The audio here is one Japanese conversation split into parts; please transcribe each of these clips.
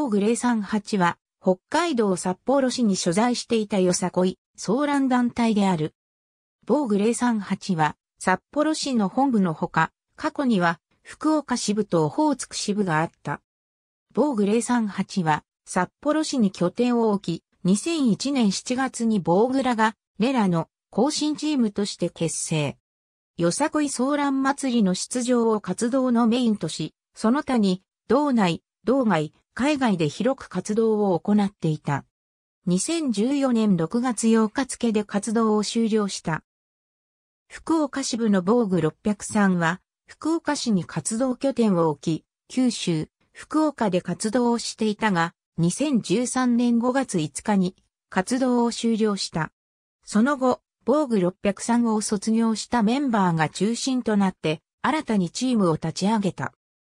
ーグレー38は、北海道札幌市に所在していたよさこい、騒乱団体である。ーグレー38は、札幌市の本部のほか、過去には、福岡支部とオホーツク支部があった。ーグレー38は、札幌市に拠点を置き、2001年7月にーグラが、レラの更新チームとして結成。よさこい騒乱祭りの出場を活動のメインとし、その他に、道内、道外、海外で広く活動を行っていた。2014年6月8日付で活動を終了した。福岡支部の防具603は、福岡市に活動拠点を置き、九州、福岡で活動をしていたが、2013年5月5日に活動を終了した。その後、防具603を卒業したメンバーが中心となって、新たにチームを立ち上げた。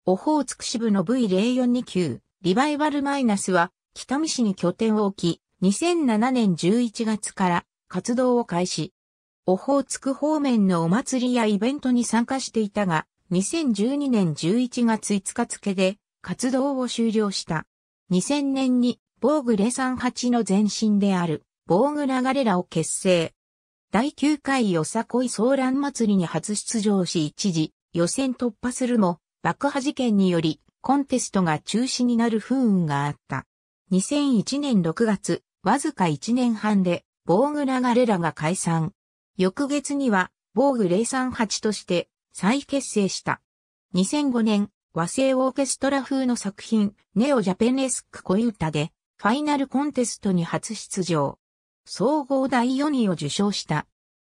オホーツク支部の V042 9リバイバルマイナスは、北見市に拠点を置き、2007年11月から活動を開始。オホーツク方面のお祭りやイベントに参加していたが、2012年11月5日付で活動を終了した。2000年に防具レ38の前身である防具流れらを結成。第9回よさこい騒乱祭りに初出場し一時予選突破するも爆破事件によりコンテストが中止になる不運があった。2001年6月、わずか1年半で、ボーグラガレラが解散。翌月には、ボーグ038として再結成した。2005年、和製オーケストラ風の作品、ネオジャペネスク恋歌で、ファイナルコンテストに初出場。総合第4位を受賞した。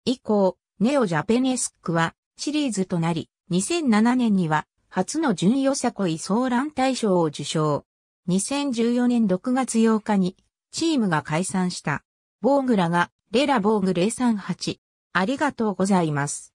以降、ネオジャペネスクはシリーズとなり、2007年には初の準よさこい騒乱大賞を受賞。2014年6月8日にチームが解散した。ボーグラがレラボーグ038。ありがとうございます。